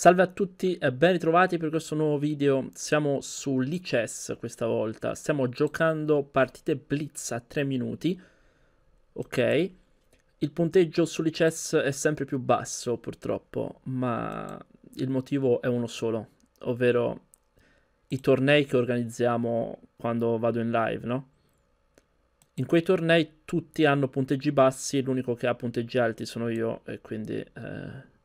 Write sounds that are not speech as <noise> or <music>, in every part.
Salve a tutti e ben ritrovati per questo nuovo video. Siamo su sull'ICES questa volta. Stiamo giocando partite blitz a 3 minuti. Ok. Il punteggio su sull'ICES è sempre più basso purtroppo, ma il motivo è uno solo, ovvero i tornei che organizziamo quando vado in live, no? In quei tornei tutti hanno punteggi bassi, l'unico che ha punteggi alti sono io e quindi... Eh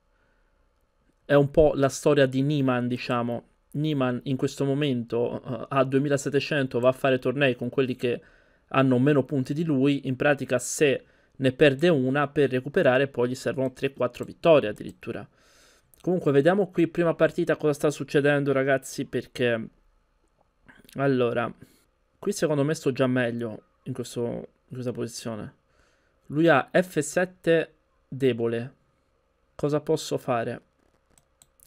è un po' la storia di Niman, diciamo. Niman in questo momento uh, a 2700 va a fare tornei con quelli che hanno meno punti di lui, in pratica se ne perde una per recuperare poi gli servono 3-4 vittorie addirittura. Comunque vediamo qui prima partita cosa sta succedendo ragazzi perché allora qui secondo me sto già meglio in, questo, in questa posizione. Lui ha F7 debole. Cosa posso fare?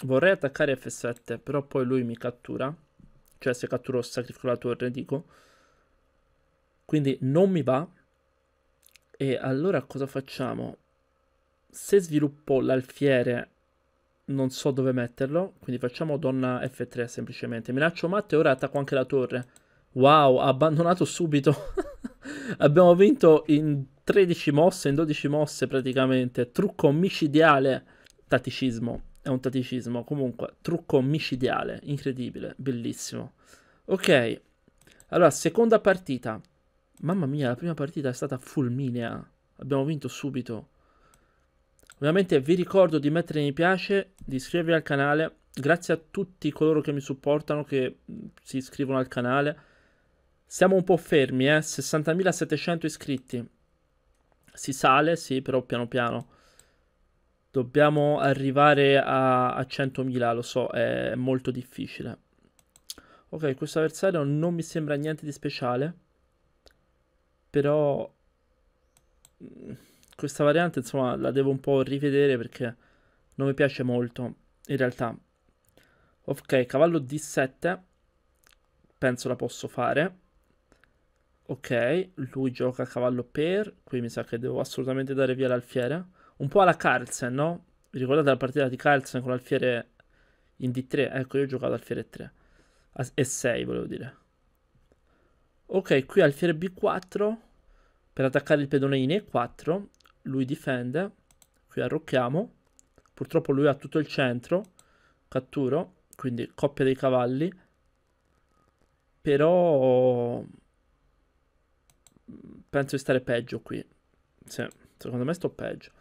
Vorrei attaccare F7, però poi lui mi cattura. Cioè se catturo sacrifico la torre, dico. Quindi non mi va. E allora cosa facciamo? Se sviluppo l'alfiere non so dove metterlo, quindi facciamo donna F3 semplicemente. Minaccio matte e ora attacco anche la torre. Wow, ha abbandonato subito. <laughs> Abbiamo vinto in 13 mosse, in 12 mosse praticamente. Trucco micidiale, tatticismo è un taticismo, comunque, trucco micidiale, incredibile, bellissimo. Ok, allora, seconda partita. Mamma mia, la prima partita è stata fulminea. Abbiamo vinto subito. Ovviamente vi ricordo di mettere mi piace, di iscrivervi al canale. Grazie a tutti coloro che mi supportano, che mm, si iscrivono al canale. Siamo un po' fermi, eh? 60.700 iscritti. Si sale, sì, però piano piano. Dobbiamo arrivare a, a 100.000, lo so, è molto difficile. Ok, questo avversario non mi sembra niente di speciale. Però mm, questa variante, insomma, la devo un po' rivedere perché non mi piace molto, in realtà. Ok, cavallo D7. Penso la posso fare. Ok, lui gioca a cavallo per. Qui mi sa che devo assolutamente dare via l'alfiere un po' alla Carlsen, no? Vi Ricordate la partita di Carlsen con l'alfiere in D3? Ecco, io ho giocato alfiere 3 e 6, volevo dire. Ok, qui alfiere B4 per attaccare il pedone in E4, lui difende, qui arrocchiamo, purtroppo lui ha tutto il centro, catturo, quindi coppia dei cavalli, però penso di stare peggio qui, sì, secondo me sto peggio.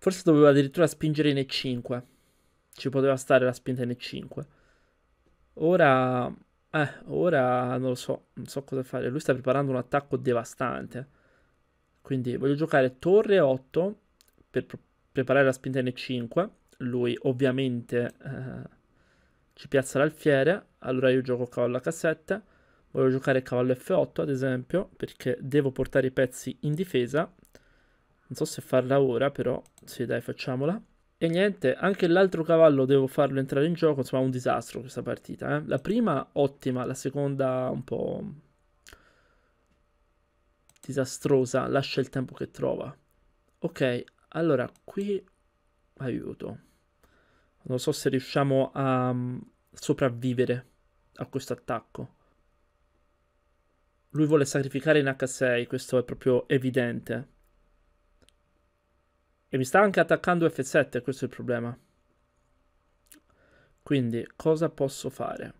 Forse doveva addirittura spingere in E5. Ci poteva stare la spinta in E5. Ora... Eh, ora non lo so, non so cosa fare. Lui sta preparando un attacco devastante. Quindi voglio giocare torre 8 per preparare la spinta in E5. Lui ovviamente eh, ci piazza l'alfiere. Allora io gioco cavallo H7. Voglio giocare cavallo F8 ad esempio perché devo portare i pezzi in difesa non so se farla ora, però sì, dai, facciamola. E niente, anche l'altro cavallo devo farlo entrare in gioco, insomma, un disastro questa partita. Eh? La prima ottima, la seconda un po' disastrosa, lascia il tempo che trova. Ok, allora qui aiuto. Non so se riusciamo a mm, sopravvivere a questo attacco. Lui vuole sacrificare in H6, questo è proprio evidente. E mi sta anche attaccando F7, questo è il problema. Quindi, cosa posso fare?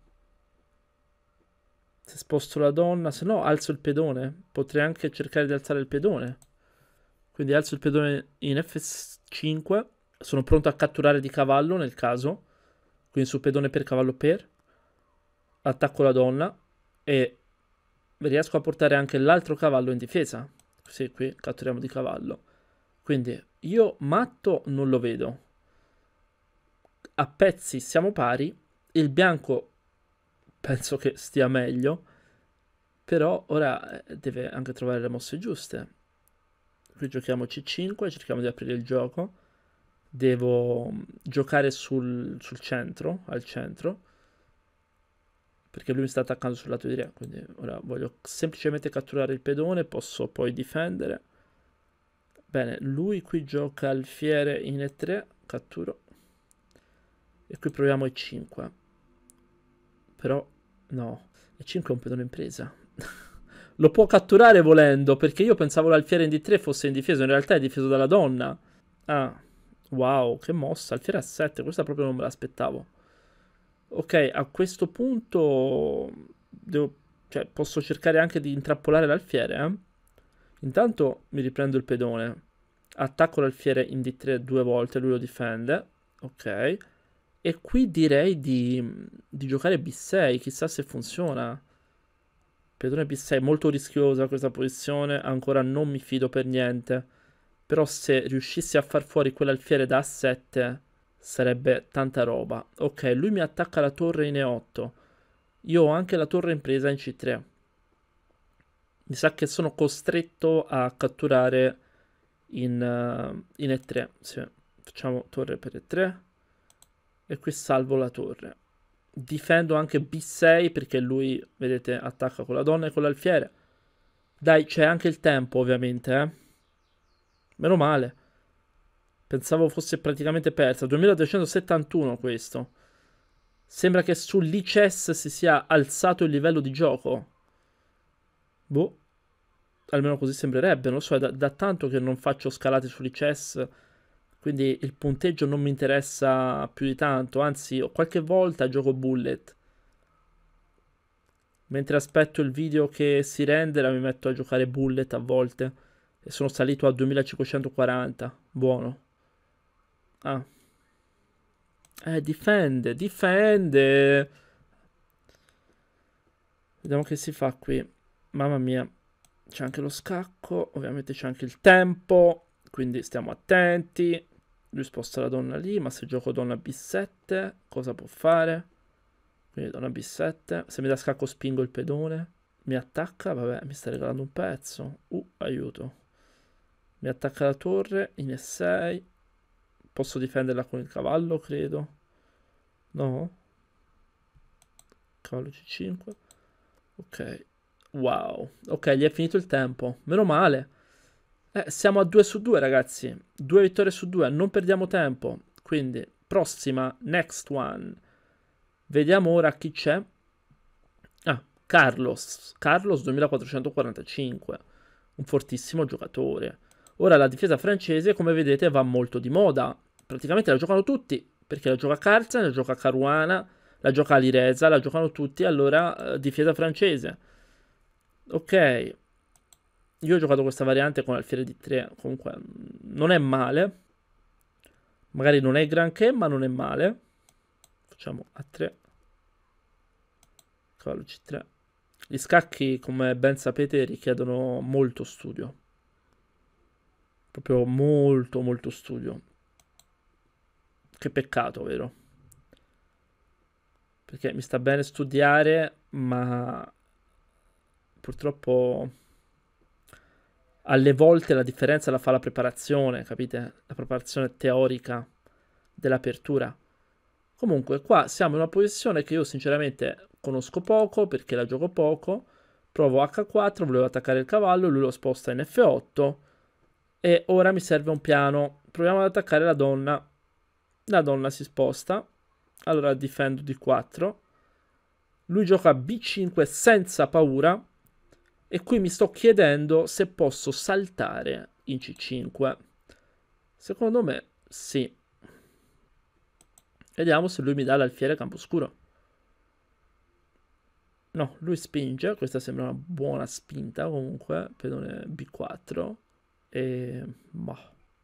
Se sposto la donna, se no alzo il pedone. Potrei anche cercare di alzare il pedone. Quindi alzo il pedone in F5. Sono pronto a catturare di cavallo nel caso. Quindi su pedone per cavallo per. Attacco la donna. E riesco a portare anche l'altro cavallo in difesa. Così qui catturiamo di cavallo. Quindi io matto non lo vedo. A pezzi siamo pari. Il bianco penso che stia meglio. Però ora eh, deve anche trovare le mosse giuste. Qui giochiamo C5, cerchiamo di aprire il gioco. Devo mm, giocare sul, sul centro, al centro. Perché lui mi sta attaccando sul lato di re. Quindi ora voglio semplicemente catturare il pedone, posso poi difendere Bene, lui qui gioca alfiere in E3, catturo. E qui proviamo E5. Però, no, E5 è un pedone in presa. <laughs> Lo può catturare volendo, perché io pensavo l'alfiere in D3 fosse indifeso, in realtà è difeso dalla donna. Ah, wow, che mossa, alfiere a 7, questa proprio non me l'aspettavo. Ok, a questo punto devo, cioè, posso cercare anche di intrappolare l'alfiere, eh? Intanto mi riprendo il pedone. Attacco l'alfiere in D3 due volte, lui lo difende. Ok. E qui direi di, di giocare B6, chissà se funziona. Pedone B6, molto rischiosa questa posizione, ancora non mi fido per niente. Però se riuscissi a far fuori quell'alfiere da A7 sarebbe tanta roba. Ok, lui mi attacca la torre in E8. Io ho anche la torre in presa in C3 mi sa che sono costretto a catturare in, uh, in E3. Sì. Facciamo torre per E3 e qui salvo la torre. Difendo anche B6 perché lui, vedete, attacca con la donna e con l'alfiere. Dai, c'è anche il tempo ovviamente, eh. Meno male. Pensavo fosse praticamente persa. 2271 questo. Sembra che sull'ICES si sia alzato il livello di gioco. Boh, almeno così sembrerebbe, non lo so, è da, da tanto che non faccio scalate sull'ICS, quindi il punteggio non mi interessa più di tanto, anzi qualche volta gioco bullet. Mentre aspetto il video che si rendera mi metto a giocare bullet a volte e sono salito a 2540, buono. Ah. Eh, difende, difende. Vediamo che si fa qui. Mamma mia, c'è anche lo scacco, ovviamente c'è anche il tempo, quindi stiamo attenti. Lui sposta la donna lì, ma se gioco donna b7, cosa può fare? Quindi donna b7, se mi dà scacco spingo il pedone, mi attacca, vabbè, mi sta regalando un pezzo. Uh, aiuto. Mi attacca la torre, in e6. Posso difenderla con il cavallo, credo. No? Cavallo c5. Ok, Wow, ok, gli è finito il tempo. Meno male. Eh, siamo a 2 su 2, ragazzi. 2 vittorie su 2, non perdiamo tempo. Quindi, prossima, next one. Vediamo ora chi c'è. Ah, Carlos. Carlos 2445. Un fortissimo giocatore. Ora la difesa francese, come vedete, va molto di moda. Praticamente la giocano tutti. Perché la gioca Carzen, la gioca Caruana, la gioca Lireza, la giocano tutti. Allora, eh, difesa francese. Ok, io ho giocato questa variante con alfiere di 3, comunque mm, non è male. Magari non è granché, ma non è male. Facciamo a 3. Cavallo C3. Gli scacchi, come ben sapete, richiedono molto studio. Proprio molto, molto studio. Che peccato, vero? Perché mi sta bene studiare, ma purtroppo alle volte la differenza la fa la preparazione, capite? La preparazione teorica dell'apertura. Comunque, qua siamo in una posizione che io sinceramente conosco poco perché la gioco poco. Provo H4, volevo attaccare il cavallo, lui lo sposta in F8 e ora mi serve un piano. Proviamo ad attaccare la donna. La donna si sposta. Allora difendo D4. Lui gioca B5 senza paura e qui mi sto chiedendo se posso saltare in C5. Secondo me sì. Vediamo se lui mi dà l'alfiere campo scuro No, lui spinge, questa sembra una buona spinta comunque, pedone B4. E... ma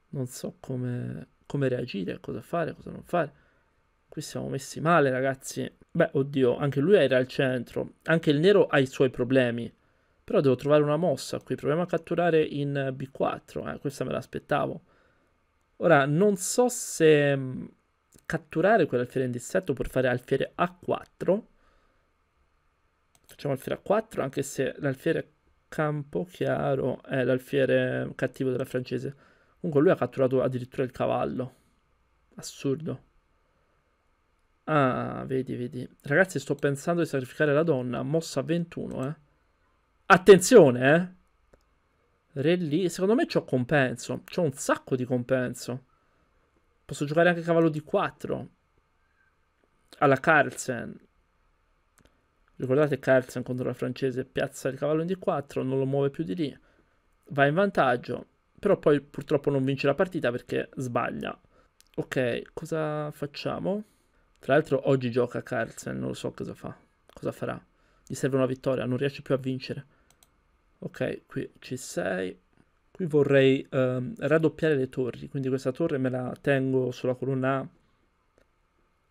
non so come, come reagire, cosa fare, cosa non fare. Qui siamo messi male, ragazzi. Beh, oddio, anche lui era al centro. Anche il nero ha i suoi problemi. Però devo trovare una mossa qui. Proviamo a catturare in B4. Eh, questa me l'aspettavo. Ora, non so se mm, catturare quell'alfiere in D7 può fare alfiere A4. Facciamo alfiere A4, anche se l'alfiere campo chiaro è l'alfiere mm, cattivo della francese. Comunque lui ha catturato addirittura il cavallo. Assurdo. Ah, vedi, vedi. Ragazzi, sto pensando di sacrificare la donna. Mossa 21, eh. Attenzione, eh. Re Secondo me c'ho compenso. C'ho un sacco di compenso. Posso giocare anche cavallo di 4. Alla Carlsen. Ricordate Carlsen contro la francese piazza il cavallo in D4, non lo muove più di lì. Va in vantaggio. Però poi purtroppo non vince la partita perché sbaglia. Ok, cosa facciamo? Tra l'altro oggi gioca Carlsen, non lo so cosa fa. Cosa farà? Gli serve una vittoria, non riesce più a vincere. Ok, qui ci sei. Qui vorrei ehm, raddoppiare le torri, quindi questa torre me la tengo sulla colonna A.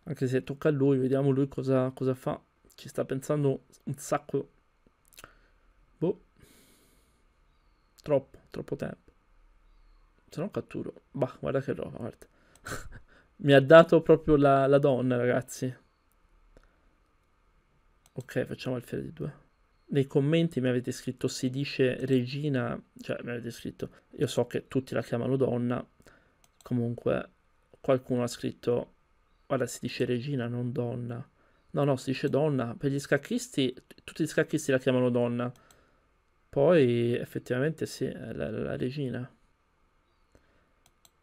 Anche se tocca a lui, vediamo lui cosa, cosa fa. Ci sta pensando un sacco. Boh. Troppo, troppo tempo. Se no catturo. Bah, guarda che roba, guarda. <laughs> Mi ha dato proprio la, la donna, ragazzi. Ok, facciamo il alfiere di due nei commenti mi avete scritto si dice regina, cioè mi avete scritto, io so che tutti la chiamano donna, comunque qualcuno ha scritto, guarda si dice regina, non donna. No, no, si dice donna, per gli scacchisti, tutti gli scacchisti la chiamano donna. Poi effettivamente sì, è la, la regina.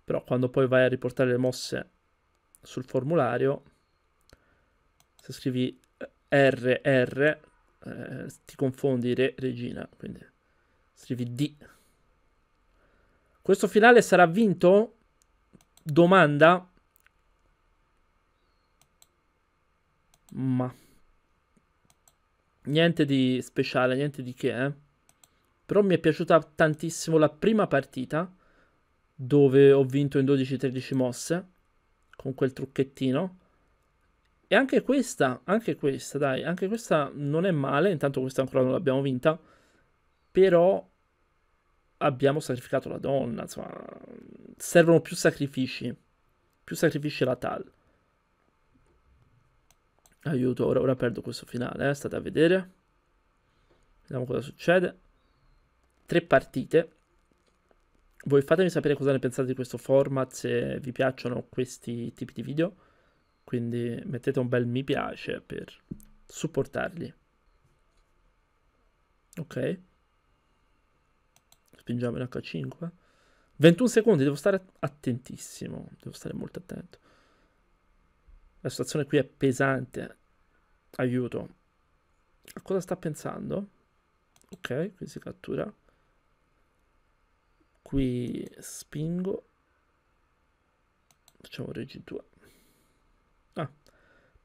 Però quando poi vai a riportare le mosse sul formulario, se scrivi RR, eh, ti confondi re, regina, quindi scrivi D. Questo finale sarà vinto? Domanda. Ma. Niente di speciale, niente di che, eh. Però mi è piaciuta tantissimo la prima partita, dove ho vinto in 12-13 mosse, con quel trucchettino. E anche questa, anche questa, dai, anche questa non è male, intanto questa ancora non l'abbiamo vinta, però abbiamo sacrificato la donna, insomma, servono più sacrifici, più sacrifici la tal. Aiuto, ora, ora perdo questo finale, eh, state a vedere. Vediamo cosa succede. Tre partite. Voi fatemi sapere cosa ne pensate di questo format, se vi piacciono questi tipi di video. Quindi mettete un bel mi piace per supportarli. Ok. Spingiamo l'H5. 21 secondi, devo stare attentissimo. Devo stare molto attento. La situazione qui è pesante. Aiuto. A cosa sta pensando? Ok, qui si cattura. Qui spingo. Facciamo reggi 2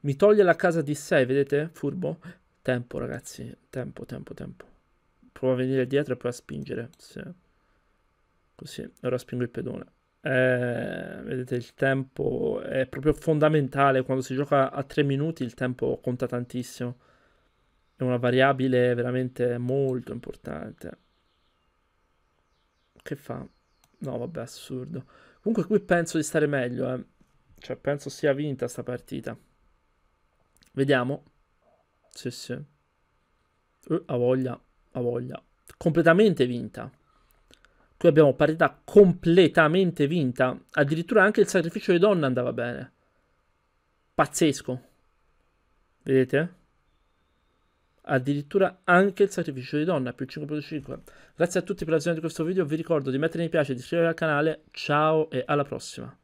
mi toglie la casa di 6, vedete? Furbo. Tempo, ragazzi. Tempo, tempo, tempo. Prova a venire dietro e poi a spingere. Sì. Così, ora spingo il pedone. Eh, vedete, il tempo è proprio fondamentale. Quando si gioca a 3 minuti il tempo conta tantissimo. È una variabile veramente molto importante. Che fa? No, vabbè, assurdo. Comunque qui penso di stare meglio, eh. Cioè, penso sia vinta sta partita. Vediamo. Sì, sì. Uh, ha voglia, ha voglia. Completamente vinta. Qui abbiamo parità completamente vinta. Addirittura anche il sacrificio di donna andava bene. Pazzesco. Vedete? addirittura anche il sacrificio di donna più 5.5 grazie a tutti per la visione di questo video vi ricordo di mettere mi piace di iscrivervi al canale ciao e alla prossima